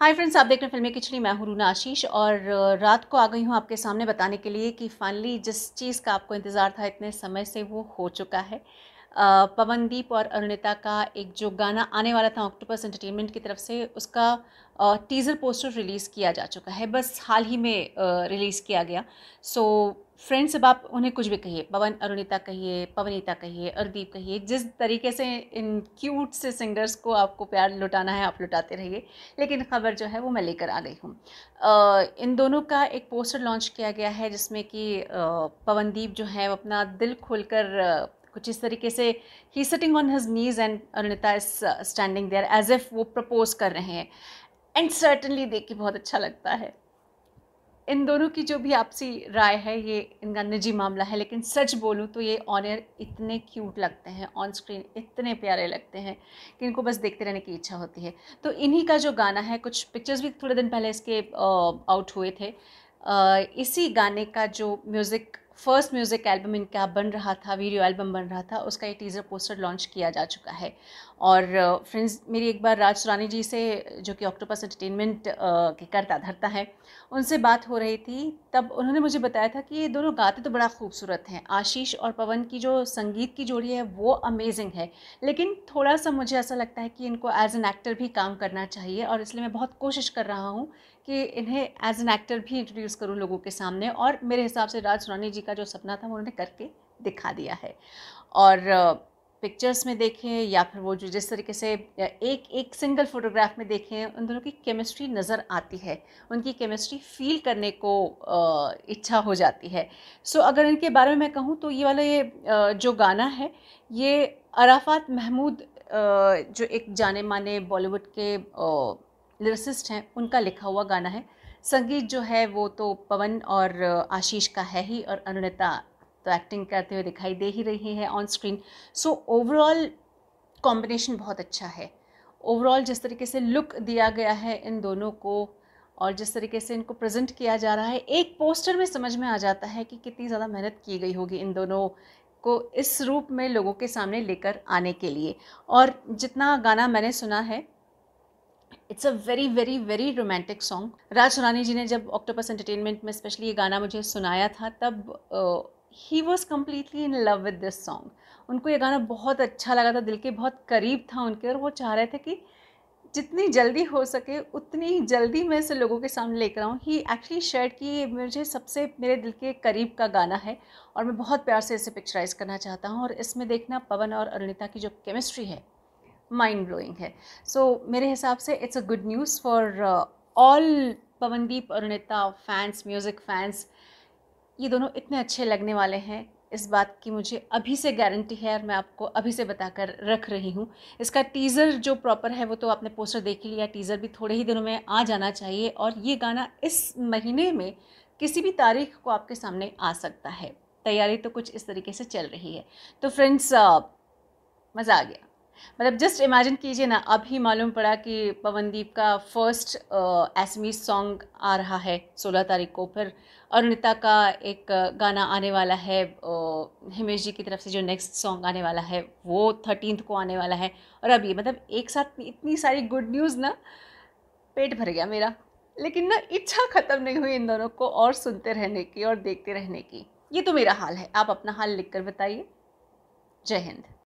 hi friends आप देख रहे हैं फिल्मी किचड़ी मैं हूं रूना आशीष और रात को आ गई हूं आपके सामने बताने के लिए कि फाइनली जिस चीज़ का आपको इंतज़ार था इतने समय से वो हो चुका है पवनदीप और अरुणिता का एक जो गाना आने वाला था ऑक्टोपस एंटरटेनमेंट की तरफ से उसका टीज़र पोस्टर रिलीज़ किया जा चुका है बस हाल ही में रिलीज़ किया गया सो फ्रेंड्स अब आप उन्हें कुछ भी कहिए पवन अरुणिता कहिए पवनीता कहिए अरदीप कहिए जिस तरीके से इन क्यूट से सिंगर्स को आपको प्यार लुटाना है आप लुटाते रहिए लेकिन ख़बर जो है वो मैं लेकर आ गई हूँ इन दोनों का एक पोस्टर लॉन्च किया गया है जिसमें कि पवनदीप जो है वो अपना दिल खोलकर कुछ इस तरीके से ही sitting on his knees and Arunita is standing there as if वो प्रपोज कर रहे हैं एंड सर्टनली देख के बहुत अच्छा लगता है इन दोनों की जो भी आपसी राय है ये इनका निजी मामला है लेकिन सच बोलूँ तो ये ऑन एयर इतने क्यूट लगते हैं ऑन स्क्रीन इतने प्यारे लगते हैं कि इनको बस देखते रहने की इच्छा होती है तो इन्हीं का जो गाना है कुछ पिक्चर्स भी थोड़े दिन पहले इसके आउट uh, हुए थे uh, इसी गाने का जो म्यूज़िक फर्स्ट म्यूज़िक एल्बम इनका बन रहा था वीडियो एल्बम बन रहा था उसका ये टीज़र पोस्टर लॉन्च किया जा चुका है और फ्रेंड्स मेरी एक बार राज सुरानी जी से जो कि ऑक्टोपस एंटरटेनमेंट के करता धरता है उनसे बात हो रही थी तब उन्होंने मुझे बताया था कि ये दोनों गाते तो बड़ा खूबसूरत हैं आशीष और पवन की जो संगीत की जोड़ी है वो अमेजिंग है लेकिन थोड़ा सा मुझे ऐसा लगता है कि इनको एज एन एक्टर भी काम करना चाहिए और इसलिए मैं बहुत कोशिश कर रहा हूँ कि इन्हें एज एन एक्टर भी इंट्रोड्यूस करूँ लोगों के सामने और मेरे हिसाब से राज सुरानी जी का जो सपना था वो उन्होंने करके दिखा दिया है और पिक्चर्स में देखें या फिर वो जो जिस तरीके से एक एक सिंगल फोटोग्राफ में देखें उन दोनों की केमिस्ट्री नज़र आती है उनकी केमिस्ट्री फील करने को इच्छा हो जाती है सो अगर इनके बारे में मैं कहूँ तो ये वाला ये जो गाना है ये अराफात महमूद जो एक जाने माने बॉलीवुड के लिरसिस्ट हैं उनका लिखा हुआ गाना है संगीत जो है वो तो पवन और आशीष का है ही और अनुनता तो एक्टिंग करते हुए दिखाई दे ही रही है on screen so overall combination बहुत अच्छा है ओवरऑल जिस तरीके से लुक दिया गया है इन दोनों को और जिस तरीके से इनको प्रेजेंट किया जा रहा है एक पोस्टर में समझ में आ जाता है कि कितनी ज़्यादा मेहनत की गई होगी इन दोनों को इस रूप में लोगों के सामने लेकर आने के लिए और जितना गाना मैंने सुना है it's a very very very romantic song Raj Surani ji ने जब ऑक्टोपस एंटरटेनमेंट में स्पेशली ये गाना मुझे सुनाया था तब ही was completely in love with this song उनको ये गाना बहुत अच्छा लगा था दिल के बहुत करीब था उनके और वो चाह रहे थे कि जितनी जल्दी हो सके उतनी जल्दी मैं इसे लोगों के सामने लेकर आऊँ ही एक्चुअली शेयर कि ये मुझे सबसे मेरे दिल के करीब का गाना है और मैं बहुत प्यार से इसे पिक्चराइज करना चाहता हूँ और इसमें देखना पवन और अरुणिता की जो केमिस्ट्री है माइंड ब्लोइंग है सो so, मेरे हिसाब से it's a good news for all Pawandeep Arunita fans music fans ये दोनों इतने अच्छे लगने वाले हैं इस बात की मुझे अभी से गारंटी है और मैं आपको अभी से बताकर रख रही हूँ इसका टीज़र जो प्रॉपर है वो तो आपने पोस्टर देख ही लिया टीज़र भी थोड़े ही दिनों में आ जाना चाहिए और ये गाना इस महीने में किसी भी तारीख को आपके सामने आ सकता है तैयारी तो कुछ इस तरीके से चल रही है तो फ्रेंड्स uh, मज़ा आ गया मतलब जस्ट इमेजिन कीजिए ना अभी मालूम पड़ा कि पवनदीप का फर्स्ट एसमी सॉन्ग आ रहा है सोलह तारीख को फिर अरुणिता का एक गाना आने वाला है हिमेश जी की तरफ से जो नेक्स्ट सॉन्ग आने वाला है वो थर्टीनथ को आने वाला है और अब ये मतलब एक साथ इतनी सारी गुड न्यूज़ ना पेट भर गया मेरा लेकिन ना इच्छा ख़त्म नहीं हुई इन दोनों को और सुनते रहने की और देखते रहने की ये तो मेरा हाल है आप अपना हाल लिख कर बताइए जय हिंद